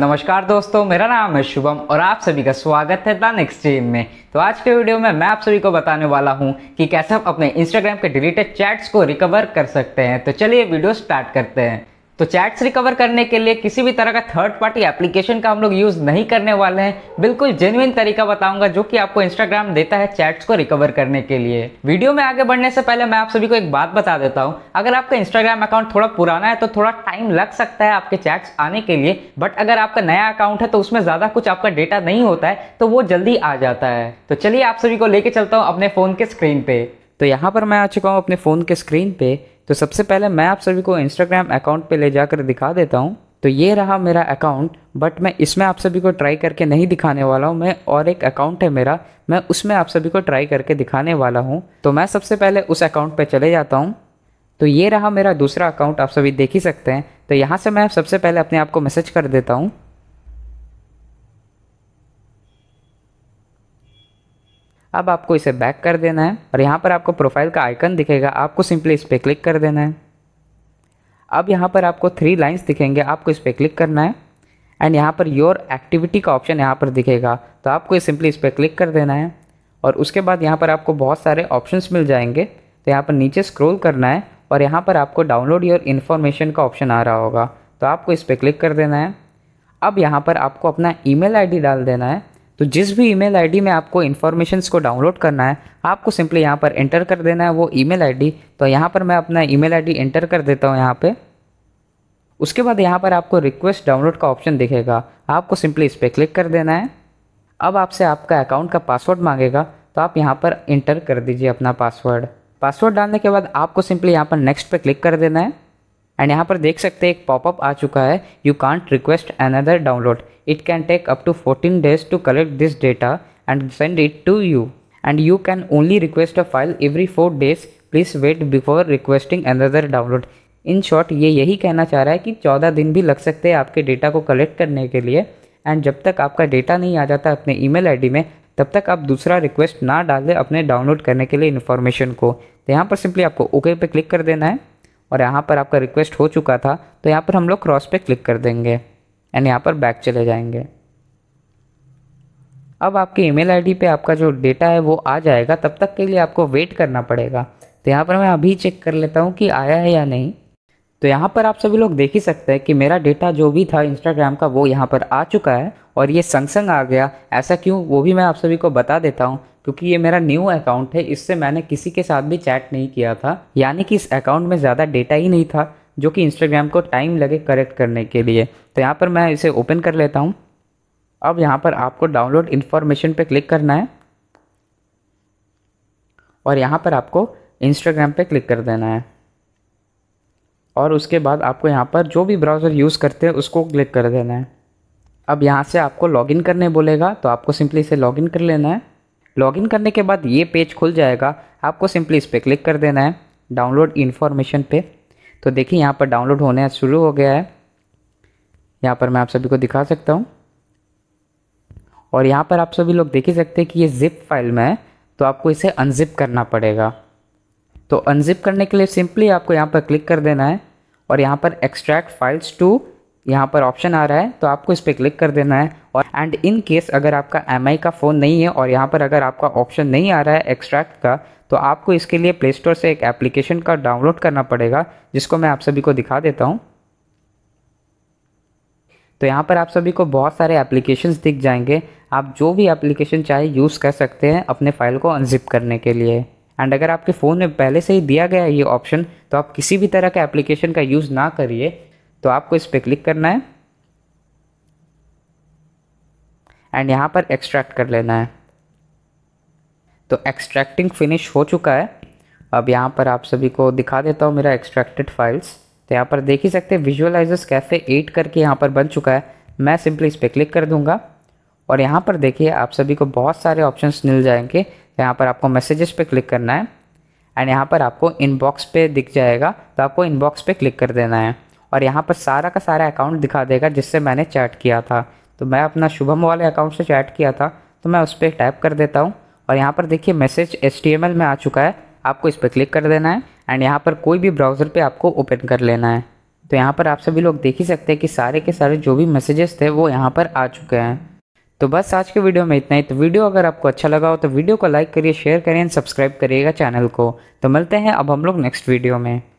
नमस्कार दोस्तों मेरा नाम है शुभम और आप सभी का स्वागत है द नेक्स्ट टीम में तो आज के वीडियो में मैं आप सभी को बताने वाला हूं कि कैसे हम अपने इंस्टाग्राम के डिलीटेड चैट्स को रिकवर कर सकते हैं तो चलिए वीडियो स्टार्ट करते हैं तो चैट्स रिकवर करने के लिए किसी भी तरह का थर्ड पार्टी एप्लीकेशन का हम लोग यूज़ नहीं करने वाले हैं बिल्कुल जेन्युन तरीका बताऊंगा जो कि आपको इंस्टाग्राम देता है चैट्स को रिकवर करने के लिए वीडियो में आगे बढ़ने से पहले मैं आप सभी को एक बात बता देता हूँ अगर आपका इंस्टाग्राम अकाउंट थोड़ा पुराना है तो थोड़ा टाइम लग सकता है आपके चैट्स आने के लिए बट अगर आपका नया अकाउंट है तो उसमें ज़्यादा कुछ आपका डेटा नहीं होता है तो वो जल्दी आ जाता है तो चलिए आप सभी को लेके चलता हूँ अपने फ़ोन के स्क्रीन पे तो यहाँ पर मैं आ चुका हूँ अपने फ़ोन के स्क्रीन पे तो सबसे पहले मैं आप सभी को इंस्टाग्राम अकाउंट पे ले जाकर दिखा देता हूँ तो ये रहा मेरा अकाउंट बट मैं इसमें आप सभी को ट्राई करके नहीं दिखाने वाला हूँ मैं और एक अकाउंट है मेरा मैं उसमें आप सभी को ट्राई करके दिखाने वाला हूँ तो मैं सबसे पहले उस अकाउंट पर चले जाता हूँ तो ये रहा मेरा दूसरा अकाउंट आप सभी देख ही सकते हैं तो यहाँ से मैं सबसे पहले अपने आप को मैसेज कर देता हूँ अब आपको इसे बैक कर देना है और यहाँ पर आपको प्रोफाइल का आइकन दिखेगा आपको सिंपली इस पर क्लिक कर देना है अब यहाँ पर आपको थ्री लाइन्स दिखेंगे आपको इस पर क्लिक करना है एंड यहाँ पर योर एक्टिविटी का ऑप्शन यहाँ पर दिखेगा तो आपको सिंपली इस पर क्लिक कर देना है और उसके बाद यहाँ पर आपको बहुत सारे ऑप्शंस मिल जाएंगे तो यहाँ पर नीचे स्क्रॉल करना है और यहाँ पर आपको डाउनलोड योर इन्फॉर्मेशन का ऑप्शन आ रहा होगा तो आपको इस पर क्लिक कर देना है अब यहाँ पर आपको अपना ई मेल डाल देना है तो जिस भी ईमेल आईडी में आपको इन्फॉर्मेशन को डाउनलोड करना है आपको सिंपली यहाँ पर एंटर कर देना है वो ईमेल आईडी तो यहाँ पर मैं अपना ईमेल आईडी एंटर कर देता हूँ यहाँ पर उसके बाद यहाँ पर आपको रिक्वेस्ट डाउनलोड का ऑप्शन दिखेगा आपको सिंपली इस पर क्लिक कर देना है अब आपसे आपका अकाउंट का पासवर्ड मांगेगा तो आप यहाँ पर इंटर कर दीजिए अपना पासवर्ड पासवर्ड डालने के बाद आपको सिंपली यहाँ पर नेक्स्ट पर क्लिक कर देना है एंड यहाँ पर देख सकते हैं एक पॉपअप आ चुका है you can't request another download it can take up to fourteen days to collect this data and send it to you and you can only request a file every four days please wait before requesting another download in short ये यही कहना चाह रहा है कि चौदह दिन भी लग सकते हैं आपके डेटा को कलेक्ट करने के लिए एंड जब तक आपका डेटा नहीं आ जाता अपने ईमेल आईडी में तब तक आप दूसरा रिक्वेस्ट ना डालें अपने डाउनलोड करने के लिए इन्फॉर्मेशन को तो यहाँ पर सिंपली आपको ओके पे क्लिक कर देना है और यहाँ पर आपका रिक्वेस्ट हो चुका था तो यहाँ पर हम लोग क्रॉस पे क्लिक कर देंगे एंड यहाँ पर बैक चले जाएंगे अब आपके ईमेल आईडी पे आपका जो डेटा है वो आ जाएगा तब तक के लिए आपको वेट करना पड़ेगा तो यहाँ पर मैं अभी चेक कर लेता हूँ कि आया है या नहीं तो यहाँ पर आप सभी लोग देख ही सकते हैं कि मेरा डेटा जो भी था इंस्टाग्राम का वो यहाँ पर आ चुका है और ये संग संग आ गया ऐसा क्यों वो भी मैं आप सभी को बता देता हूँ क्योंकि ये मेरा न्यू अकाउंट है इससे मैंने किसी के साथ भी चैट नहीं किया था यानी कि इस अकाउंट में ज़्यादा डेटा ही नहीं था जो कि इंस्टाग्राम को टाइम लगे करेक्ट करने के लिए तो यहाँ पर मैं इसे ओपन कर लेता हूँ अब यहाँ पर आपको डाउनलोड इन्फॉर्मेशन पर क्लिक करना है और यहाँ पर आपको इंस्टाग्राम पर क्लिक कर देना है और उसके बाद आपको यहाँ पर जो भी ब्राउज़र यूज़ करते हैं उसको क्लिक कर देना है अब यहाँ से आपको लॉगिन करने बोलेगा तो आपको सिंपली इसे लॉगिन कर लेना है लॉगिन करने के बाद ये पेज खुल जाएगा आपको सिंपली इस पर क्लिक कर देना है डाउनलोड इन्फॉर्मेशन पे तो देखिए यहाँ पर डाउनलोड होने शुरू हो गया है यहाँ पर मैं आप सभी को दिखा सकता हूँ और यहाँ पर आप सभी लोग देख ही सकते हैं कि ये जिप फाइल में है तो आपको इसे अनजिप करना पड़ेगा तो अनजिप करने के लिए सिंपली आपको यहाँ पर क्लिक कर देना है और यहाँ पर एक्सट्रैक्ट फाइल्स टू यहाँ पर ऑप्शन आ रहा है तो आपको इस पर क्लिक कर देना है और एंड इन केस अगर आपका एम का फ़ोन नहीं है और यहाँ पर अगर आपका ऑप्शन नहीं आ रहा है एक्सट्रैक्ट का तो आपको इसके लिए प्ले स्टोर से एक एप्लीकेशन का डाउनलोड करना पड़ेगा जिसको मैं आप सभी को दिखा देता हूँ तो यहाँ पर आप सभी को बहुत सारे एप्लीकेशन दिख जाएंगे आप जो भी एप्लीकेशन चाहे यूज़ कर सकते हैं अपने फाइल को अनजिप करने के लिए एंड अगर आपके फ़ोन में पहले से ही दिया गया है ये ऑप्शन तो आप किसी भी तरह के एप्लीकेशन का यूज़ ना करिए तो आपको इस पर क्लिक करना है एंड यहाँ पर एक्सट्रैक्ट कर लेना है तो एक्सट्रैक्टिंग फिनिश हो चुका है अब यहाँ पर आप सभी को दिखा देता हूँ मेरा एक्सट्रैक्टेड फाइल्स तो यहाँ पर देख ही सकते हैं विजुअलाइजर्स कैफ़े 8 करके यहाँ पर बन चुका है मैं सिंपली इस पर क्लिक कर दूँगा और यहाँ पर देखिए आप सभी को बहुत सारे ऑप्शंस मिल जाएंगे तो यहाँ पर आपको मैसेजेस पे क्लिक करना है एंड यहाँ पर आपको इनबॉक्स पे दिख जाएगा तो आपको इनबॉक्स पे क्लिक कर देना है और यहाँ पर सारा का सारा अकाउंट दिखा देगा जिससे मैंने चैट किया था तो मैं अपना शुभम वाले अकाउंट से चैट किया था तो मैं उस पर टाइप कर देता हूँ और यहाँ पर देखिए मैसेज एच में आ चुका है आपको इस पर क्लिक कर देना है एंड यहाँ पर कोई भी ब्राउज़र पर आपको ओपन कर लेना है तो यहाँ पर आप सभी लोग देख ही सकते हैं कि सारे के सारे जो भी मैसेजेस थे वो यहाँ पर आ चुके हैं तो बस आज के वीडियो में इतना ही तो वीडियो अगर आपको अच्छा लगा हो तो वीडियो को लाइक करिए शेयर करिए एंड सब्सक्राइब करिएगा चैनल को तो मिलते हैं अब हम लोग नेक्स्ट वीडियो में